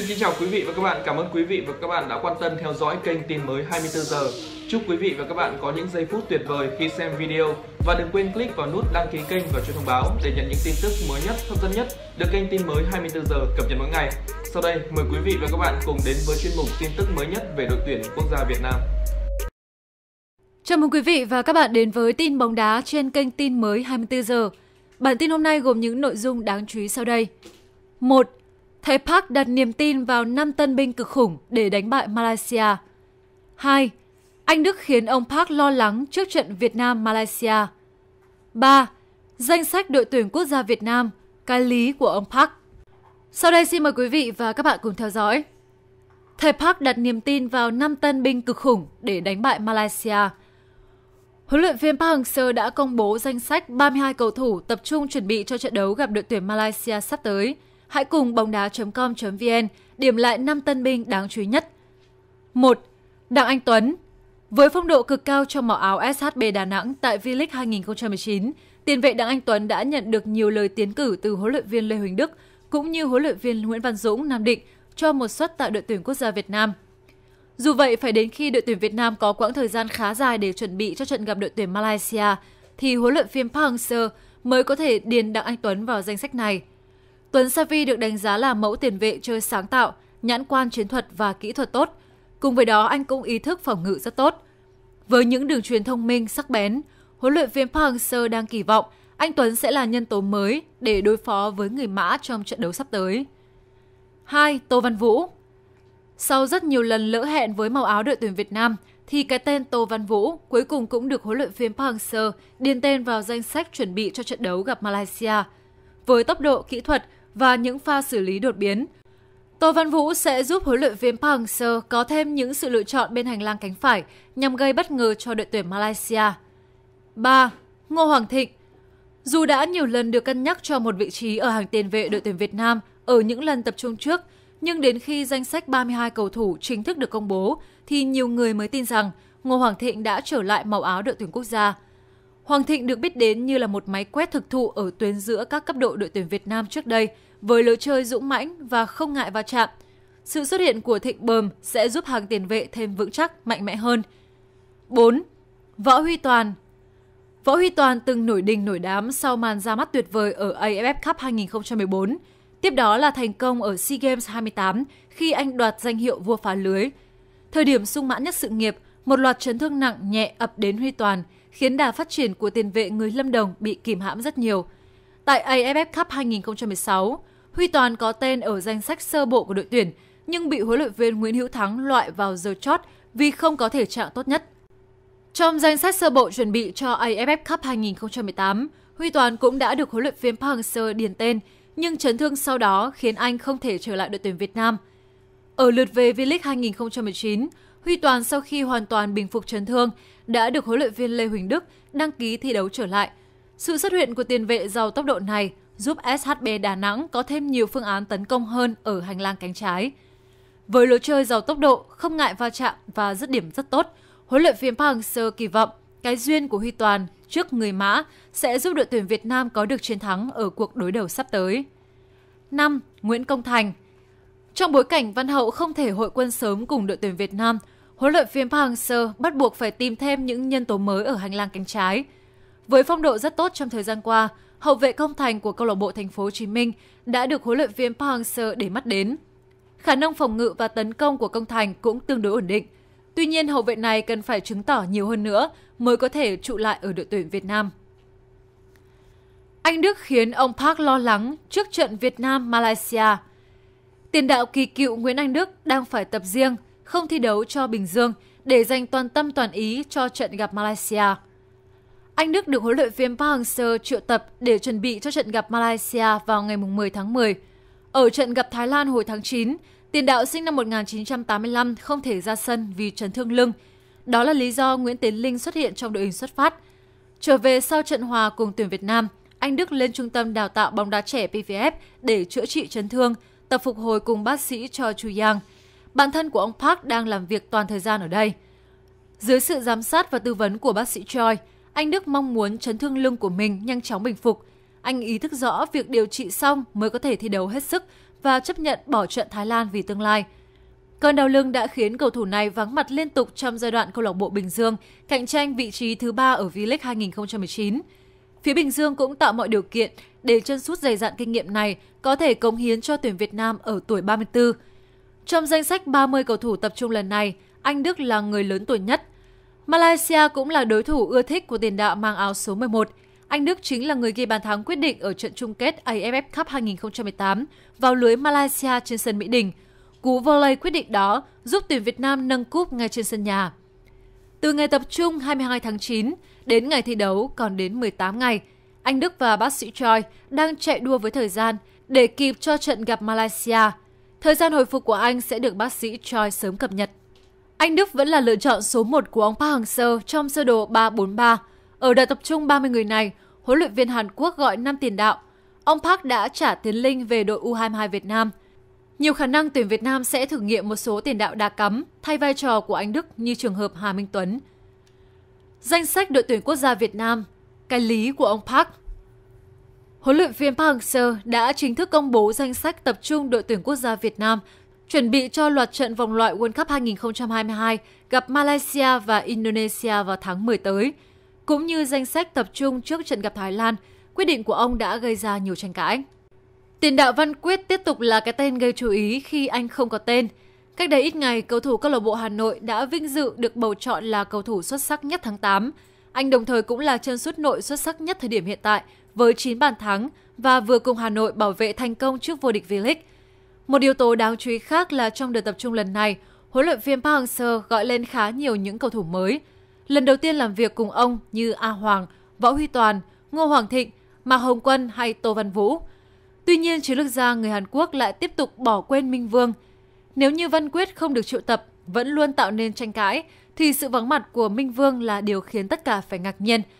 Xin kính chào quý vị và các bạn. Cảm ơn quý vị và các bạn đã quan tâm theo dõi kênh tin mới 24 giờ. Chúc quý vị và các bạn có những giây phút tuyệt vời khi xem video và đừng quên click vào nút đăng ký kênh và chuông thông báo để nhận những tin tức mới nhất, hấp dẫn nhất được kênh tin mới 24 giờ cập nhật mỗi ngày. Sau đây, mời quý vị và các bạn cùng đến với chuyên mục tin tức mới nhất về đội tuyển quốc gia Việt Nam. Chào mừng quý vị và các bạn đến với tin bóng đá trên kênh tin mới 24 giờ. Bản tin hôm nay gồm những nội dung đáng chú ý sau đây. 1. Thái Park đặt niềm tin vào 5 tân binh cực khủng để đánh bại Malaysia. 2. Anh Đức khiến ông Park lo lắng trước trận Việt Nam-Malaysia. 3. Danh sách đội tuyển quốc gia Việt Nam, cái lý của ông Park. Sau đây xin mời quý vị và các bạn cùng theo dõi. Thầy Park đặt niềm tin vào 5 tân binh cực khủng để đánh bại Malaysia. Huấn luyện viên Park Hang-seo đã công bố danh sách 32 cầu thủ tập trung chuẩn bị cho trận đấu gặp đội tuyển Malaysia sắp tới – hãy cùng bóng đá.com.vn điểm lại 5 tân binh đáng chú ý nhất. 1. Đặng Anh Tuấn Với phong độ cực cao trong màu áo SHB Đà Nẵng tại V-League 2019, tiền vệ Đặng Anh Tuấn đã nhận được nhiều lời tiến cử từ huấn luyện viên Lê Huỳnh Đức cũng như huấn luyện viên Nguyễn Văn Dũng Nam Định cho một suất tại đội tuyển quốc gia Việt Nam. Dù vậy, phải đến khi đội tuyển Việt Nam có quãng thời gian khá dài để chuẩn bị cho trận gặp đội tuyển Malaysia, thì huấn luyện viên Park Hang-seo mới có thể điền Đặng Anh Tuấn vào danh sách này. Tuấn Savi được đánh giá là mẫu tiền vệ chơi sáng tạo, nhãn quan chiến thuật và kỹ thuật tốt. Cùng với đó, anh cũng ý thức phòng ngự rất tốt. Với những đường truyền thông minh, sắc bén, huấn luyện viên Park Hang-seo đang kỳ vọng anh Tuấn sẽ là nhân tố mới để đối phó với người Mã trong trận đấu sắp tới. 2. Tô Văn Vũ Sau rất nhiều lần lỡ hẹn với màu áo đội tuyển Việt Nam, thì cái tên Tô Văn Vũ cuối cùng cũng được huấn luyện viên Park Hang-seo điền tên vào danh sách chuẩn bị cho trận đấu gặp Malaysia. Với tốc độ, kỹ thuật, và những pha xử lý đột biến. Tô Văn Vũ sẽ giúp huấn luyện viên Park Hang-seo có thêm những sự lựa chọn bên hành lang cánh phải nhằm gây bất ngờ cho đội tuyển Malaysia. 3. Ngô Hoàng Thịnh Dù đã nhiều lần được cân nhắc cho một vị trí ở hàng tiền vệ đội tuyển Việt Nam ở những lần tập trung trước, nhưng đến khi danh sách 32 cầu thủ chính thức được công bố thì nhiều người mới tin rằng Ngô Hoàng Thịnh đã trở lại màu áo đội tuyển quốc gia – Hoàng Thịnh được biết đến như là một máy quét thực thụ ở tuyến giữa các cấp độ đội tuyển Việt Nam trước đây, với lối chơi dũng mãnh và không ngại va chạm. Sự xuất hiện của Thịnh Bờm sẽ giúp hàng tiền vệ thêm vững chắc, mạnh mẽ hơn. 4. Võ Huy Toàn Võ Huy Toàn từng nổi đình nổi đám sau màn ra mắt tuyệt vời ở AFF Cup 2014. Tiếp đó là thành công ở SEA Games 28 khi anh đoạt danh hiệu vua phá lưới. Thời điểm sung mãn nhất sự nghiệp, một loạt chấn thương nặng nhẹ ập đến Huy Toàn – khiến đà phát triển của tiền vệ người Lâm Đồng bị kìm hãm rất nhiều. Tại AFF Cup 2016, Huy Toàn có tên ở danh sách sơ bộ của đội tuyển nhưng bị huấn luyện viên Nguyễn Hữu Thắng loại vào giờ chót vì không có thể trạng tốt nhất. Trong danh sách sơ bộ chuẩn bị cho AFF Cup 2018, Huy Toàn cũng đã được huấn luyện viên Park Hang-seo điền tên, nhưng chấn thương sau đó khiến anh không thể trở lại đội tuyển Việt Nam. Ở lượt về V-League 2019, Huy Toàn sau khi hoàn toàn bình phục chấn thương đã được huấn luyện viên Lê Huỳnh Đức đăng ký thi đấu trở lại. Sự xuất hiện của tiền vệ giàu tốc độ này giúp SHB Đà Nẵng có thêm nhiều phương án tấn công hơn ở hành lang cánh trái. Với lối chơi giàu tốc độ, không ngại va chạm và dứt điểm rất tốt, huấn luyện viên Park Hang-seo kỳ vọng cái duyên của Huy Toàn trước người Mã sẽ giúp đội tuyển Việt Nam có được chiến thắng ở cuộc đối đầu sắp tới. 5. Nguyễn Công Thành Trong bối cảnh Văn Hậu không thể hội quân sớm cùng đội tuyển Việt Nam, huấn luyện viên Park Hang-seo bắt buộc phải tìm thêm những nhân tố mới ở hành lang cánh trái. Với phong độ rất tốt trong thời gian qua, hậu vệ công thành của câu lạc bộ Thành phố Hồ Chí Minh đã được huấn luyện viên Park Hang-seo để mắt đến. Khả năng phòng ngự và tấn công của công thành cũng tương đối ổn định. Tuy nhiên, hậu vệ này cần phải chứng tỏ nhiều hơn nữa mới có thể trụ lại ở đội tuyển Việt Nam. Anh Đức khiến ông Park lo lắng trước trận Việt Nam-Malaysia. Tiền đạo kỳ cựu Nguyễn Anh Đức đang phải tập riêng – không thi đấu cho Bình Dương để dành toàn tâm toàn ý cho trận gặp Malaysia. Anh Đức được huấn luyện viên Park Hang-seo triệu tập để chuẩn bị cho trận gặp Malaysia vào ngày 10 tháng 10. Ở trận gặp Thái Lan hồi tháng 9, tiền đạo sinh năm 1985 không thể ra sân vì chấn thương lưng. Đó là lý do Nguyễn Tiến Linh xuất hiện trong đội hình xuất phát. Trở về sau trận hòa cùng tuyển Việt Nam, anh Đức lên trung tâm đào tạo bóng đá trẻ PVF để chữa trị chấn thương, tập phục hồi cùng bác sĩ cho Chu Yang – Bản thân của ông Park đang làm việc toàn thời gian ở đây. Dưới sự giám sát và tư vấn của bác sĩ Choi, anh Đức mong muốn chấn thương lưng của mình nhanh chóng bình phục. Anh ý thức rõ việc điều trị xong mới có thể thi đấu hết sức và chấp nhận bỏ trận Thái Lan vì tương lai. Cơn đau lưng đã khiến cầu thủ này vắng mặt liên tục trong giai đoạn câu lạc bộ Bình Dương cạnh tranh vị trí thứ ba ở V-League 2019. Phía Bình Dương cũng tạo mọi điều kiện để chân sút dày dạn kinh nghiệm này có thể cống hiến cho tuyển Việt Nam ở tuổi 34 trong danh sách 30 cầu thủ tập trung lần này, anh Đức là người lớn tuổi nhất. Malaysia cũng là đối thủ ưa thích của tiền đạo mang áo số 11. Anh Đức chính là người ghi bàn thắng quyết định ở trận chung kết AFF Cup 2018 vào lưới Malaysia trên sân Mỹ Đình. Cú volley quyết định đó giúp tuyển Việt Nam nâng cúp ngay trên sân nhà. Từ ngày tập trung 22 tháng 9 đến ngày thi đấu còn đến 18 ngày, anh Đức và bác sĩ Choi đang chạy đua với thời gian để kịp cho trận gặp Malaysia – Thời gian hồi phục của anh sẽ được bác sĩ Choi sớm cập nhật. Anh Đức vẫn là lựa chọn số 1 của ông Park Hang-seo trong sơ đồ 343. Ở đợt tập trung 30 người này, huấn luyện viên Hàn Quốc gọi 5 tiền đạo. Ông Park đã trả tiến linh về đội U22 Việt Nam. Nhiều khả năng tuyển Việt Nam sẽ thử nghiệm một số tiền đạo đá cắm thay vai trò của anh Đức như trường hợp Hà Minh Tuấn. Danh sách đội tuyển quốc gia Việt Nam, cái lý của ông Park huấn luyện viên Park Hang-seo đã chính thức công bố danh sách tập trung đội tuyển quốc gia Việt Nam chuẩn bị cho loạt trận vòng loại World Cup 2022 gặp Malaysia và Indonesia vào tháng 10 tới, cũng như danh sách tập trung trước trận gặp Thái Lan. Quyết định của ông đã gây ra nhiều tranh cãi. Tiền đạo Văn Quyết tiếp tục là cái tên gây chú ý khi anh không có tên. Cách đây ít ngày, cầu thủ câu lạc bộ Hà Nội đã vinh dự được bầu chọn là cầu thủ xuất sắc nhất tháng 8. Anh đồng thời cũng là chân sút nội xuất sắc nhất thời điểm hiện tại với 9 bàn thắng và vừa cùng Hà Nội bảo vệ thành công trước vô địch V-League. Một điều tố đáng chú ý khác là trong đợt tập trung lần này, huấn luyện viên Park Hang-seo gọi lên khá nhiều những cầu thủ mới. Lần đầu tiên làm việc cùng ông như A Hoàng, Võ Huy Toàn, Ngô Hoàng Thịnh, Mạc Hồng Quân hay Tô Văn Vũ. Tuy nhiên, chiến lược gia người Hàn Quốc lại tiếp tục bỏ quên Minh Vương. Nếu như Văn Quyết không được triệu tập, vẫn luôn tạo nên tranh cãi, thì sự vắng mặt của Minh Vương là điều khiến tất cả phải ngạc nhiên –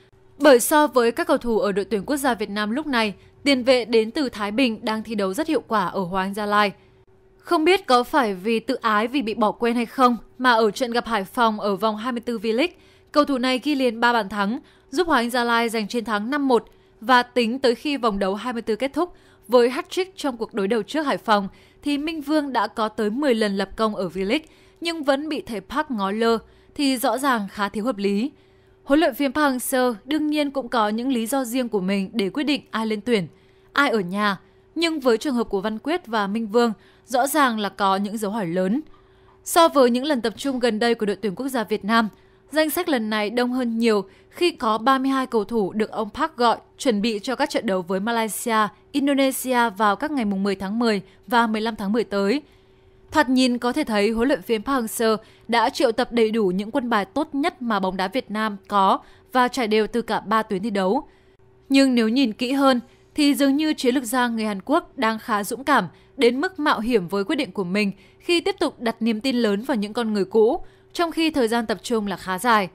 bởi so với các cầu thủ ở đội tuyển quốc gia Việt Nam lúc này, tiền vệ đến từ Thái Bình đang thi đấu rất hiệu quả ở Hoàng Gia Lai. Không biết có phải vì tự ái vì bị bỏ quên hay không mà ở trận gặp Hải Phòng ở vòng 24 V-League, cầu thủ này ghi liền 3 bàn thắng, giúp Hoàng Gia Lai giành chiến thắng 5-1 và tính tới khi vòng đấu 24 kết thúc với hat-trick trong cuộc đối đầu trước Hải Phòng thì Minh Vương đã có tới 10 lần lập công ở V-League nhưng vẫn bị thầy Park ngó lơ thì rõ ràng khá thiếu hợp lý. Huấn luyện viên Park Hang-seo đương nhiên cũng có những lý do riêng của mình để quyết định ai lên tuyển, ai ở nhà. Nhưng với trường hợp của Văn Quyết và Minh Vương, rõ ràng là có những dấu hỏi lớn. So với những lần tập trung gần đây của đội tuyển quốc gia Việt Nam, danh sách lần này đông hơn nhiều khi có 32 cầu thủ được ông Park gọi chuẩn bị cho các trận đấu với Malaysia, Indonesia vào các ngày mùng 10 tháng 10 và 15 tháng 10 tới – Thoạt nhìn có thể thấy huấn luyện viên Park Hang-seo đã triệu tập đầy đủ những quân bài tốt nhất mà bóng đá Việt Nam có và trải đều từ cả ba tuyến thi đấu. Nhưng nếu nhìn kỹ hơn thì dường như chiến lược gia người Hàn Quốc đang khá dũng cảm đến mức mạo hiểm với quyết định của mình khi tiếp tục đặt niềm tin lớn vào những con người cũ, trong khi thời gian tập trung là khá dài.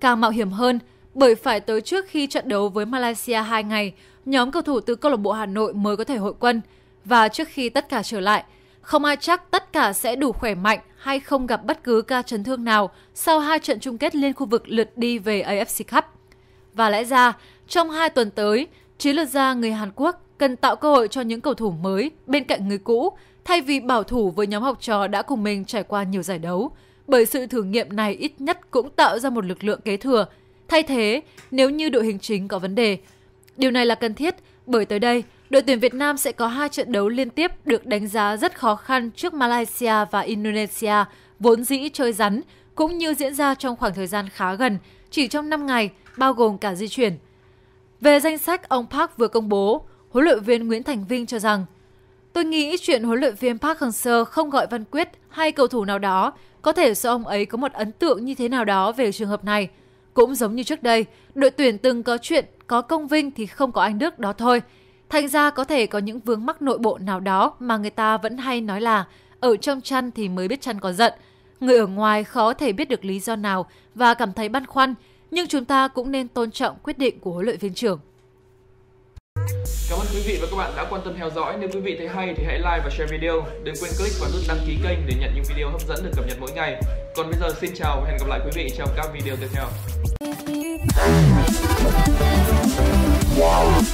Càng mạo hiểm hơn, bởi phải tới trước khi trận đấu với Malaysia 2 ngày, nhóm cầu thủ từ câu lạc bộ Hà Nội mới có thể hội quân và trước khi tất cả trở lại – không ai chắc tất cả sẽ đủ khỏe mạnh hay không gặp bất cứ ca chấn thương nào sau hai trận chung kết liên khu vực lượt đi về AFC Cup. Và lẽ ra, trong hai tuần tới, chiến lược gia người Hàn Quốc cần tạo cơ hội cho những cầu thủ mới bên cạnh người cũ thay vì bảo thủ với nhóm học trò đã cùng mình trải qua nhiều giải đấu. Bởi sự thử nghiệm này ít nhất cũng tạo ra một lực lượng kế thừa, thay thế nếu như đội hình chính có vấn đề. Điều này là cần thiết bởi tới đây, đội tuyển Việt Nam sẽ có hai trận đấu liên tiếp được đánh giá rất khó khăn trước Malaysia và Indonesia, vốn dĩ chơi rắn, cũng như diễn ra trong khoảng thời gian khá gần, chỉ trong 5 ngày, bao gồm cả di chuyển. Về danh sách ông Park vừa công bố, huấn luyện viên Nguyễn Thành Vinh cho rằng Tôi nghĩ chuyện huấn luyện viên Park Hang-seo không gọi Văn Quyết hay cầu thủ nào đó có thể do ông ấy có một ấn tượng như thế nào đó về trường hợp này. Cũng giống như trước đây, đội tuyển từng có chuyện có công vinh thì không có anh Đức đó thôi. Thành ra có thể có những vướng mắc nội bộ nào đó mà người ta vẫn hay nói là ở trong chăn thì mới biết chăn có giận. Người ở ngoài khó thể biết được lý do nào và cảm thấy băn khoăn, nhưng chúng ta cũng nên tôn trọng quyết định của huấn luyện viên trưởng. Cảm ơn quý vị và các bạn đã quan tâm theo dõi. Nếu quý vị thấy hay thì hãy like và share video. Đừng quên click vào nút đăng ký kênh để nhận những video hấp dẫn được cập nhật mỗi ngày. Còn bây giờ xin chào và hẹn gặp lại quý vị trong các video tiếp theo. What?